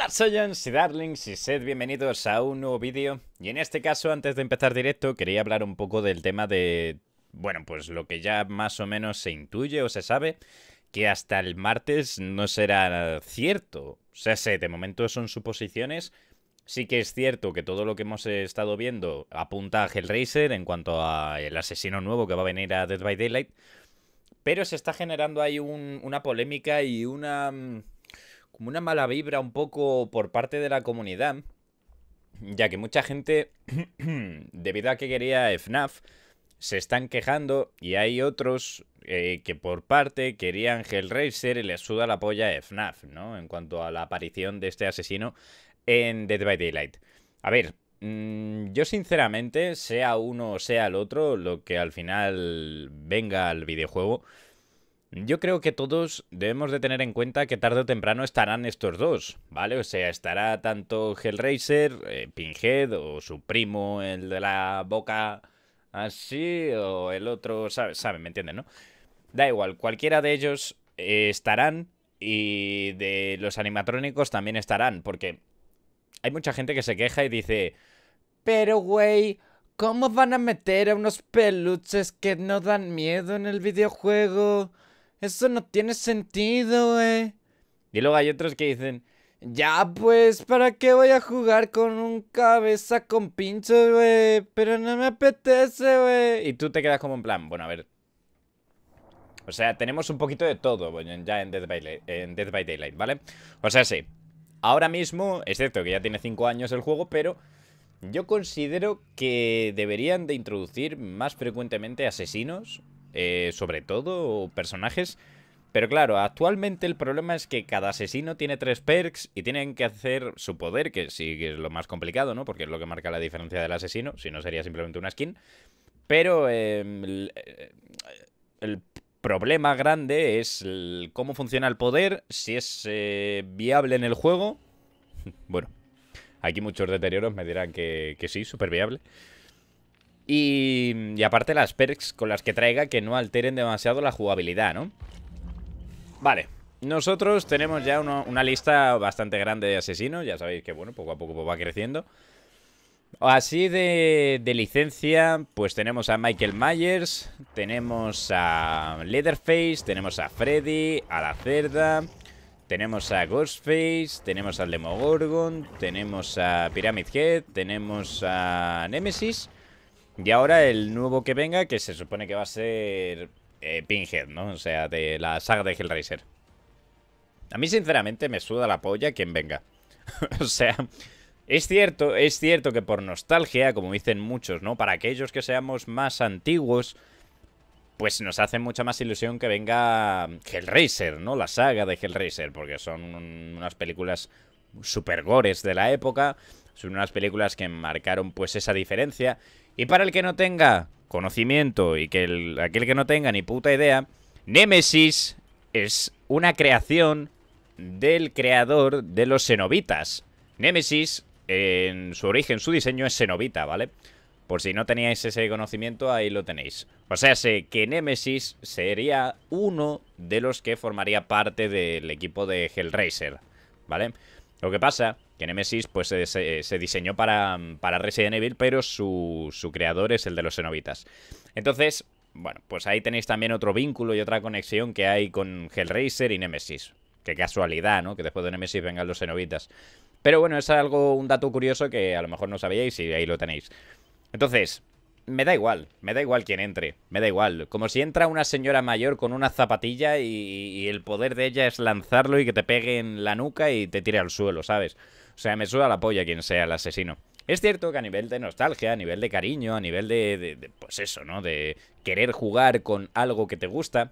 Hola soy y Darlings y sed bienvenidos a un nuevo vídeo y en este caso antes de empezar directo quería hablar un poco del tema de bueno pues lo que ya más o menos se intuye o se sabe que hasta el martes no será cierto o sea sé de momento son suposiciones sí que es cierto que todo lo que hemos estado viendo apunta a Hellraiser en cuanto a el asesino nuevo que va a venir a Dead by Daylight pero se está generando ahí una polémica y una mm, como una mala vibra un poco por parte de la comunidad, ya que mucha gente, debido a que quería FNAF, se están quejando y hay otros eh, que por parte querían Hellraiser y les suda la polla a FNAF, ¿no? En cuanto a la aparición de este asesino en Dead by Daylight. A ver, mm, yo sinceramente, sea uno o sea el otro, lo que al final venga al videojuego, yo creo que todos debemos de tener en cuenta que tarde o temprano estarán estos dos, ¿vale? O sea, estará tanto Hellraiser, eh, Pinhead o su primo, el de la boca así, o el otro, ¿saben? ¿Me entienden, no? Da igual, cualquiera de ellos eh, estarán y de los animatrónicos también estarán, porque hay mucha gente que se queja y dice, pero güey... ¿Cómo van a meter a unos peluches que no dan miedo en el videojuego? Eso no tiene sentido, güey. Y luego hay otros que dicen, ya pues, ¿para qué voy a jugar con un cabeza con pinchos, güey? Pero no me apetece, güey. Y tú te quedas como en plan, bueno, a ver. O sea, tenemos un poquito de todo bueno, ya en by en Death by Daylight, ¿vale? O sea, sí. Ahora mismo, excepto que ya tiene 5 años el juego, pero yo considero que deberían de introducir más frecuentemente asesinos eh, sobre todo, personajes. Pero claro, actualmente el problema es que cada asesino tiene tres perks y tienen que hacer su poder, que sí que es lo más complicado, ¿no? Porque es lo que marca la diferencia del asesino, si no sería simplemente una skin. Pero em, eh, el, problema grande es cómo funciona el poder, si es eh, viable en el juego. Bueno, aquí muchos deterioros me dirán que, que sí, súper viable. Y, aparte las perks con las que traiga que no alteren demasiado la jugabilidad, ¿no? Vale, nosotros tenemos ya una lista bastante grande de asesinos, ya sabéis que bueno, poco a poco pues va creciendo. Así de, de, licencia, pues tenemos a Michael Myers, tenemos a Leatherface, tenemos a Freddy, a la cerda, tenemos a Ghostface, tenemos al Demogorgon, tenemos a Pyramid Head, tenemos a Nemesis y ahora el nuevo que venga, que se supone que va a ser eh, Pinhead, ¿no? O sea, de la saga de Hellraiser. A mí, sinceramente, me suda la polla quien venga. o sea, es cierto, es cierto que por nostalgia, como dicen muchos, ¿no? Para aquellos que seamos más antiguos, pues nos hace mucha más ilusión que venga Hellraiser, ¿no? La saga de Hellraiser, porque son unas películas super gores de la época, son unas películas que marcaron pues esa diferencia y para el que no tenga conocimiento y que aquel que no tenga ni puta idea, Némesis es una creación del creador de los cenobitas. Némesis, en su origen, su diseño es cenobita, ¿vale? Por si no teníais ese conocimiento, ahí lo tenéis. O sea, sé que Némesis sería uno de los que formaría parte del equipo de Hellraiser, ¿vale? Lo que pasa que Nemesis pues eh, se, diseñó para, para, Resident Evil, pero su, su creador es el de los Cenobitas. Entonces, bueno, pues ahí tenéis también otro vínculo y otra conexión que hay con Hellraiser y Nemesis. Qué casualidad, ¿no? Que después de Nemesis vengan los Cenobitas. Pero bueno, es algo, un dato curioso que a lo mejor no sabíais y ahí lo tenéis. Entonces, me da igual, me da igual quién entre, me da igual. Como si entra una señora mayor con una zapatilla y, y el poder de ella es lanzarlo y que te pegue en la nuca y te tire al suelo, ¿sabes? O sea, me suda la polla quien sea el asesino. Es cierto que a nivel de nostalgia, a nivel de cariño, a nivel de, pues eso, ¿no? De querer jugar con algo que te gusta,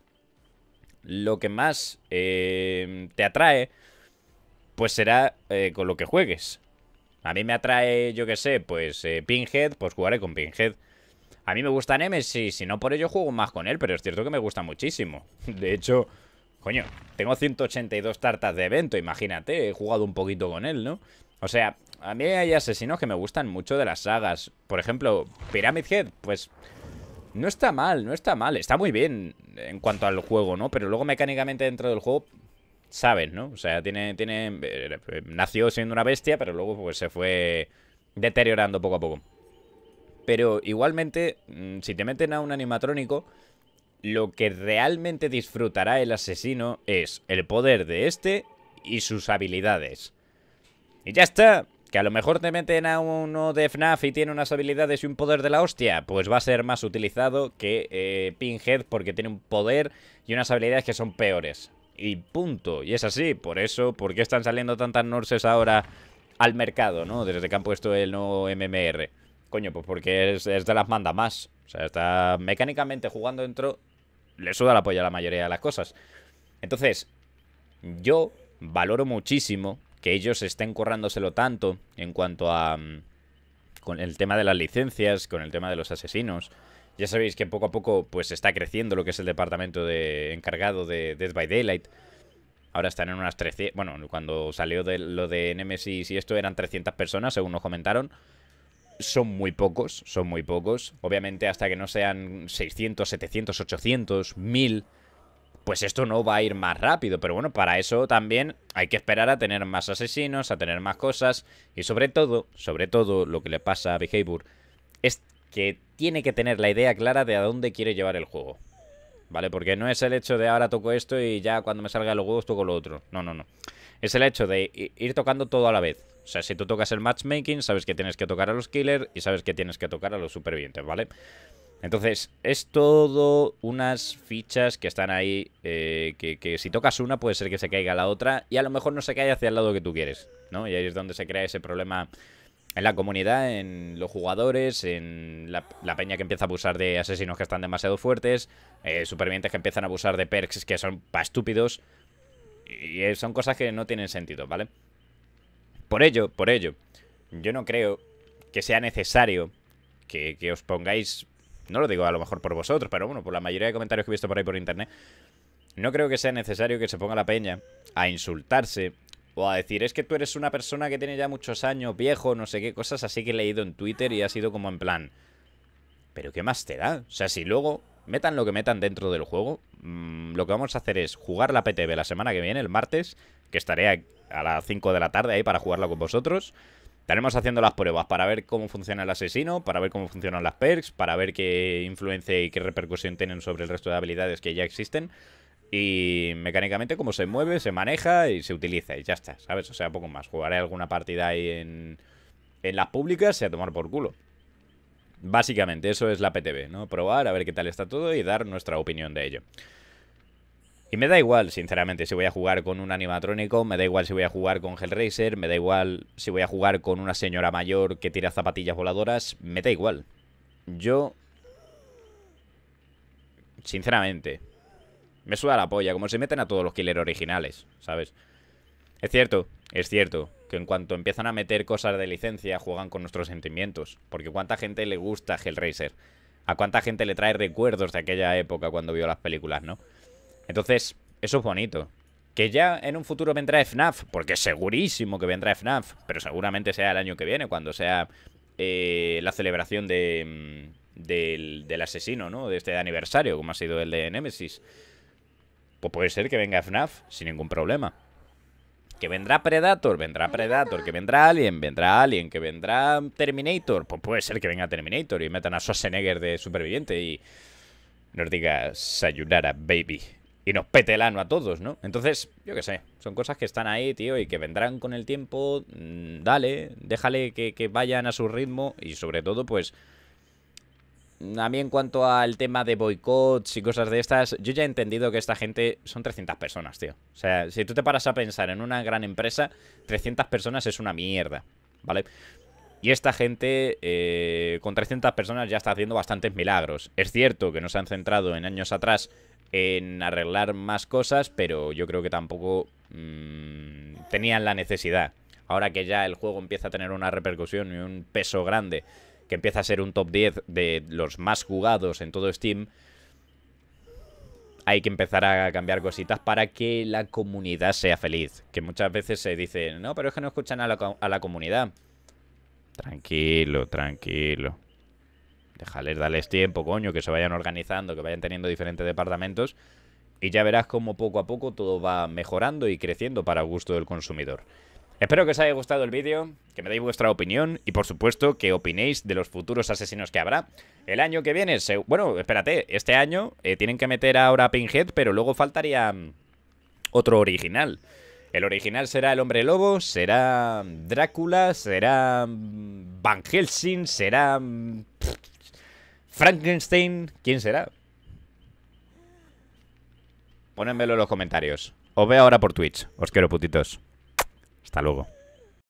lo que más eh, te atrae, pues será eh, con lo que juegues. A mí me atrae, yo qué sé, pues eh, Pinhead, pues jugaré con Pinhead. A mí me gusta Nemesis, si no por ello juego más con él, pero es cierto que me gusta muchísimo. De hecho, Coño, tengo 182 tartas de evento, imagínate. He jugado un poquito con él, ¿no? O sea, a mí hay asesinos que me gustan mucho de las sagas. Por ejemplo, Pyramid Head, pues... No está mal, no está mal. Está muy bien en cuanto al juego, ¿no? Pero luego mecánicamente dentro del juego... Sabes, ¿no? O sea, tiene... tiene eh, nació siendo una bestia, pero luego pues se fue deteriorando poco a poco. Pero igualmente, mm, si te meten a un animatrónico lo que realmente disfrutará el asesino es el poder de este y sus habilidades. Y ya está, que a lo mejor te meten a uno de FNAF y tiene unas habilidades y un poder de la hostia, pues va a ser más utilizado que eh, Pinhead porque tiene un poder y unas habilidades que son peores. Y punto. Y es así, por eso, ¿por qué están saliendo tantas Norses ahora al mercado, no? Desde que han puesto el nuevo MMR. Coño, pues porque es, de las manda más. O sea, está mecánicamente jugando dentro, le suda la polla a la mayoría de las cosas. Entonces, yo valoro muchísimo que ellos estén currándoselo tanto en cuanto a... Mm, con el tema de las licencias, con el tema de los asesinos. Ya sabéis que poco a poco pues está creciendo lo que es el departamento de, encargado de Dead by Daylight. Ahora están en unas 300... Bueno, cuando salió lo de Nemesis y esto eran 300 personas, según nos comentaron son muy pocos, son muy pocos. Obviamente hasta que no sean 600, 700, 800, 1000, pues esto no va a ir más rápido. Pero bueno, para eso también hay que esperar a tener más asesinos, a tener más cosas. Y sobre todo, sobre todo lo que le pasa a Behavior es que tiene que tener la idea clara de a dónde quiere llevar el juego. ¿Vale? Porque no es el hecho de ahora toco esto y ya cuando me salga los juegos toco lo otro. No, no, no. Es el hecho de ir tocando todo a la vez o sea, si tú tocas el matchmaking, sabes que tienes que tocar a los killers y sabes que tienes que tocar a los supervivientes, ¿vale? Entonces, es todo unas fichas que están ahí, eh, que, si tocas una puede ser que se caiga la otra y a lo mejor no se cae hacia el lado que tú quieres, ¿no? Y ahí es donde se crea ese problema en la comunidad, en los jugadores, en la, peña que empieza a abusar de asesinos que están demasiado fuertes, eh, supervivientes que empiezan a abusar de perks que son pa' estúpidos y eh, son cosas que no tienen sentido, ¿vale? Por ello, por ello, yo no creo que sea necesario que, os pongáis... No lo digo a lo mejor por vosotros, pero bueno, por la mayoría de comentarios que he visto por ahí por internet, no creo que sea necesario que se ponga la peña a insultarse o a decir, es que tú eres una persona que tiene ya muchos años, viejo, no sé qué, cosas así que he leído en Twitter y ha sido como en plan, pero ¿qué más te da? O sea, si luego metan lo que metan dentro del juego, mm, lo que vamos a hacer es jugar la PTB la semana que viene, el martes, que estaré a, las 5 de la tarde ahí para jugarlo con vosotros. Estaremos haciendo las pruebas para ver cómo funciona el asesino, para ver cómo funcionan las perks, para ver qué influencia y qué repercusión tienen sobre el resto de habilidades que ya existen. Y mecánicamente cómo se mueve, se maneja y se utiliza y ya está, ¿sabes? O sea, poco más. Jugaré alguna partida ahí en, en las públicas y a tomar por culo. Básicamente, eso es la PTB, ¿no? Probar, a ver qué tal está todo y dar nuestra opinión de ello. Y me da igual, sinceramente, si voy a jugar con un animatrónico, me da igual si voy a jugar con Hellraiser, me da igual si voy a jugar con una señora mayor que tira zapatillas voladoras, me da igual. Yo... Sinceramente. Me suda la polla, como se meten a todos los killers originales, ¿sabes? Es cierto, es cierto, que en cuanto empiezan a meter cosas de licencia, juegan con nuestros sentimientos. Porque cuánta gente le gusta Hellraiser. A cuánta gente le trae recuerdos de aquella época cuando vio las películas, ¿no? Entonces, eso es bonito. Que ya en un futuro vendrá FNAF, porque segurísimo que vendrá FNAF, pero seguramente sea el año que viene, cuando sea eh, la celebración mm, del, asesino, ¿no? De este aniversario, como ha sido el de Nemesis. Pues puede ser que venga FNAF sin ningún problema. Que vendrá Predator, vendrá Predator, que vendrá Alien, vendrá Alien, que vendrá Terminator. Pues puede ser que venga Terminator y metan a Schwarzenegger de superviviente y nos diga Sayunara, baby y nos pete el ano a todos, ¿no? Entonces, yo qué sé, son cosas que están ahí, tío, y que vendrán con el tiempo. Mm, dale, déjale que, vayan a su ritmo y sobre todo, pues... Mm, a mí en cuanto al tema de boicots y cosas de estas, yo ya he entendido que esta gente son 300 personas, tío. O sea, si tú te paras a pensar en una gran empresa, 300 personas es una mierda, ¿vale? Y esta gente, eh, con 300 personas, ya está haciendo bastantes milagros. Es cierto que nos han centrado en años atrás en arreglar más cosas, pero yo creo que tampoco mm, tenían la necesidad. Ahora que ya el juego empieza a tener una repercusión y un peso grande, que empieza a ser un top 10 de los más jugados en todo Steam, hay que empezar a cambiar cositas para que la comunidad sea feliz. Que muchas veces se dice, no, pero es que no escuchan a la comunidad. Tranquilo, tranquilo déjales, dales tiempo, coño, que se vayan organizando, que vayan teniendo diferentes departamentos y ya verás cómo poco a poco todo va mejorando y creciendo para gusto del consumidor. Espero que os haya gustado el vídeo, que me deis vuestra opinión y por supuesto que opinéis de los futuros asesinos que habrá. El año que viene, bueno, espérate, este año eh, tienen que meter ahora a Pinhead, pero luego faltaría mm, otro original. El original será el hombre lobo, será mm, Drácula, será mm, Van Helsing, será... Frankenstein, ¿quién será? Pónmelo en los comentarios. Os veo ahora por Twitch. Os quiero, putitos. Hasta luego.